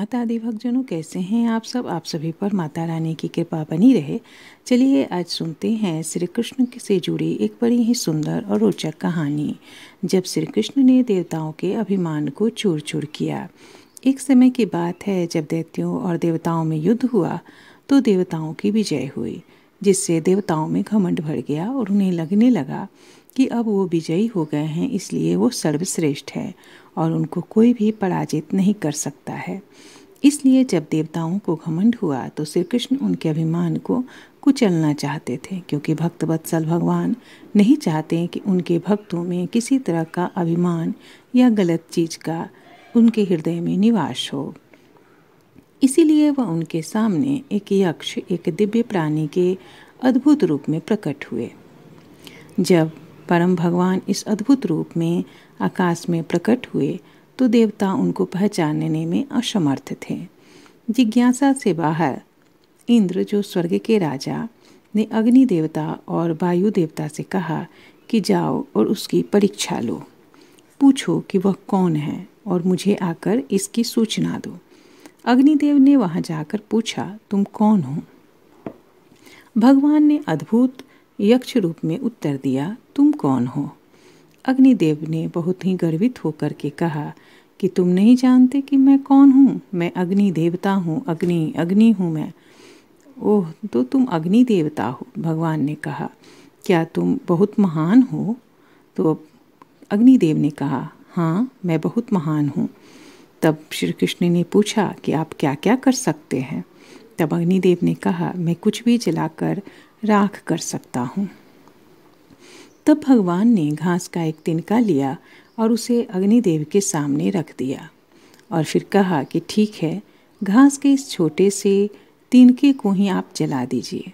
माता आदि भक्तजनों कैसे हैं आप सब आप सभी पर माता रानी की कृपा बनी रहे चलिए आज सुनते हैं श्री कृष्ण से जुड़ी एक बड़ी ही सुंदर और रोचक कहानी जब श्री कृष्ण ने देवताओं के अभिमान को चूर चूर किया एक समय की बात है जब दैत्यों और देवताओं में युद्ध हुआ तो देवताओं की विजय हुई जिससे देवताओं में घमंड भर गया और उन्हें लगने लगा कि अब वो विजयी हो गए हैं इसलिए वो सर्वश्रेष्ठ है और उनको कोई भी पराजित नहीं कर सकता है इसलिए जब देवताओं को घमंड हुआ तो श्री कृष्ण उनके अभिमान को कुचलना चाहते थे क्योंकि भक्त वत्सल भगवान नहीं चाहते कि उनके भक्तों में किसी तरह का अभिमान या गलत चीज़ का उनके हृदय में निवास हो इसीलिए वह उनके सामने एक यक्ष एक दिव्य प्राणी के अद्भुत रूप में प्रकट हुए जब परम भगवान इस अद्भुत रूप में आकाश में प्रकट हुए तो देवता उनको पहचानने में असमर्थ थे जिज्ञासा से बाहर इंद्र जो स्वर्ग के राजा ने अग्नि देवता और वायु देवता से कहा कि जाओ और उसकी परीक्षा लो पूछो कि वह कौन है और मुझे आकर इसकी सूचना दो अग्निदेव ने वहाँ जाकर पूछा तुम कौन हो भगवान ने अद्भुत यक्ष रूप में उत्तर दिया कौन हो अग्निदेव ने बहुत ही गर्वित होकर के कहा कि तुम नहीं जानते कि मैं कौन हूँ मैं अग्नि देवता हूँ अग्नि अग्नि हूँ मैं ओह तो तुम अग्नि देवता हो भगवान ने कहा क्या तुम बहुत महान हो तो अग्निदेव ने कहा हाँ मैं बहुत महान हूँ तब श्री कृष्ण ने पूछा कि आप क्या क्या कर सकते हैं तब अग्निदेव ने कहा मैं कुछ भी जलाकर राख कर सकता हूँ तब भगवान ने घास का एक तिनका लिया और उसे अग्निदेव के सामने रख दिया और फिर कहा कि ठीक है घास के इस छोटे से तिनके को ही आप जला दीजिए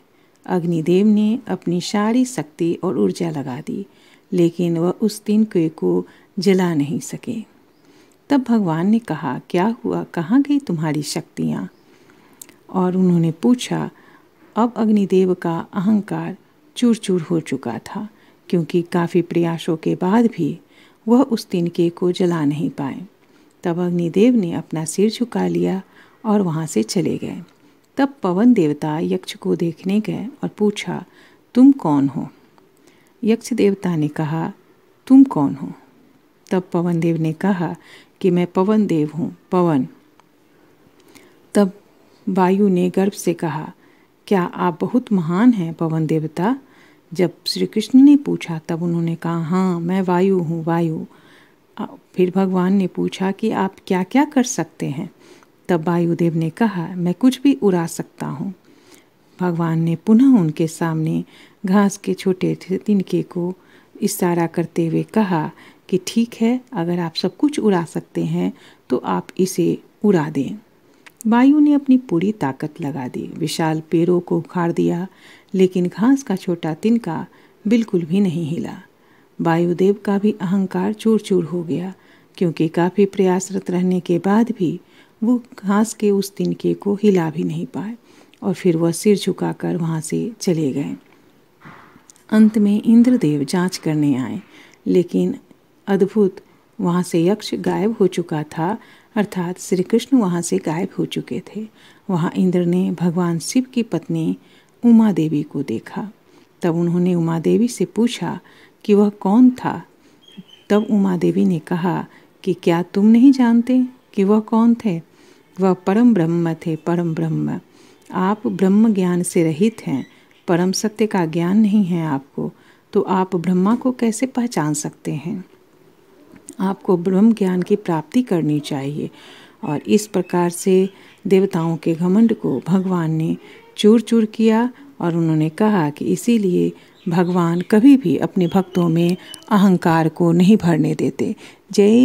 अग्निदेव ने अपनी सारी शक्ति और ऊर्जा लगा दी लेकिन वह उस तिनके को जला नहीं सके तब भगवान ने कहा क्या हुआ कहाँ गई तुम्हारी शक्तियाँ और उन्होंने पूछा अब अग्निदेव का अहंकार चूर चूर हो चुका था क्योंकि काफ़ी प्रयासों के बाद भी वह उस तिनके को जला नहीं पाए तब अग्निदेव ने अपना सिर झुका लिया और वहाँ से चले गए तब पवन देवता यक्ष को देखने गए और पूछा तुम कौन हो यक्ष देवता ने कहा तुम कौन हो तब पवन देव ने कहा कि मैं पवन देव हूँ पवन तब वायु ने गर्व से कहा क्या आप बहुत महान हैं पवन देवता जब श्री कृष्ण ने पूछा तब उन्होंने कहा हाँ मैं वायु हूँ वायु फिर भगवान ने पूछा कि आप क्या क्या कर सकते हैं तब वायुदेव ने कहा मैं कुछ भी उड़ा सकता हूँ भगवान ने पुनः उनके सामने घास के छोटे तिनके को इशारा करते हुए कहा कि ठीक है अगर आप सब कुछ उड़ा सकते हैं तो आप इसे उड़ा दें वायु ने अपनी पूरी ताकत लगा दी विशाल पेड़ों को उखाड़ दिया लेकिन घास का छोटा तिनका बिल्कुल भी नहीं हिला वायुदेव का भी अहंकार चूर चूर हो गया क्योंकि काफ़ी प्रयासरत रहने के बाद भी वो घास के उस तिनके को हिला भी नहीं पाए और फिर वह सिर झुकाकर वहां से चले गए अंत में इंद्रदेव जांच करने आए लेकिन अद्भुत वहां से यक्ष गायब हो चुका था अर्थात श्री कृष्ण वहाँ से गायब हो चुके थे वहाँ इंद्र ने भगवान शिव की पत्नी उमा देवी को देखा तब उन्होंने उमा देवी से पूछा कि वह कौन था तब उमा देवी ने कहा कि क्या तुम नहीं जानते कि वह कौन थे वह परम ब्रह्म थे परम ब्रह्म आप ब्रह्म ज्ञान से रहित हैं परम सत्य का ज्ञान नहीं है आपको तो आप ब्रह्मा को कैसे पहचान सकते हैं आपको ब्रह्म ज्ञान की प्राप्ति करनी चाहिए और इस प्रकार से देवताओं के घमंड को भगवान ने चूर चूर किया और उन्होंने कहा कि इसीलिए भगवान कभी भी अपने भक्तों में अहंकार को नहीं भरने देते जय